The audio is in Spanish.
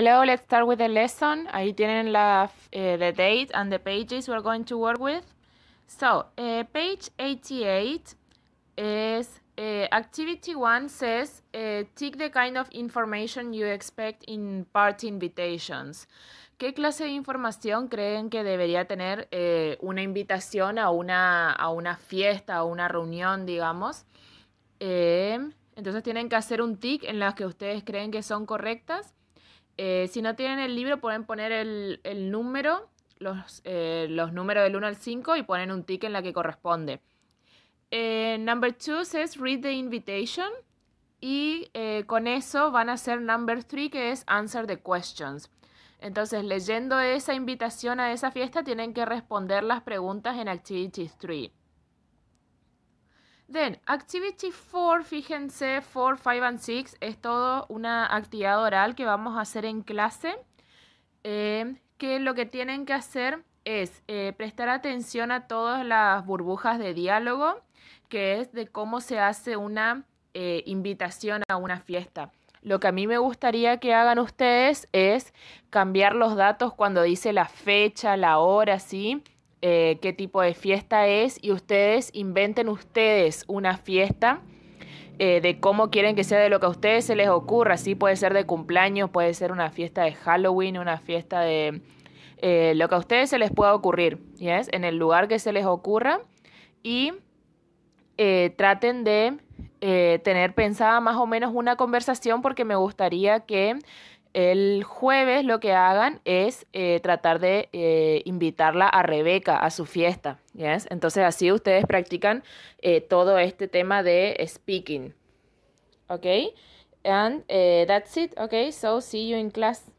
Hello, let's start with the lesson. Ahí tienen la, eh, the date and the pages we're going to work with. So, eh, page 88 is eh, activity 1 says tick the kind of information you expect in party invitations. ¿Qué clase de información creen que debería tener una invitación a una, a una fiesta, o una reunión, digamos? entonces tienen que hacer un tick en las que ustedes creen que son correctas. Eh, si no tienen el libro, pueden poner el, número, eh, los, números del 1 al 5 y ponen un tick en la que corresponde. Eh, number 2 says read the invitation y con eso van a hacer number 3 que es answer the questions. Entonces, leyendo esa invitación a esa fiesta, tienen que responder las preguntas en Activity 3. Then, activity 4, fíjense, 4, 5 and 6 es todo una actividad oral que vamos a hacer en clase, eh, que lo que tienen que hacer es eh, prestar atención a todas las burbujas de diálogo, que es de cómo se hace una eh, invitación a una fiesta. Lo que a mí me gustaría que hagan ustedes es cambiar los datos cuando dice la fecha, la hora, ¿sí? Eh, qué tipo de fiesta es y ustedes inventen ustedes una fiesta eh, de cómo quieren que sea, de lo que a ustedes se les ocurra. Sí, puede ser de cumpleaños, puede ser una fiesta de Halloween, una fiesta de eh, lo que a ustedes se les pueda ocurrir, ¿yes? En el lugar que se les ocurra y traten de tener pensada más o menos una conversación porque me gustaría que el jueves lo que hagan es eh, tratar de eh, invitarla a Rebeca a su fiesta. ¿yes? Entonces así ustedes practican eh, todo este tema de speaking. ¿Ok? And that's it. ¿Ok? So see you in class.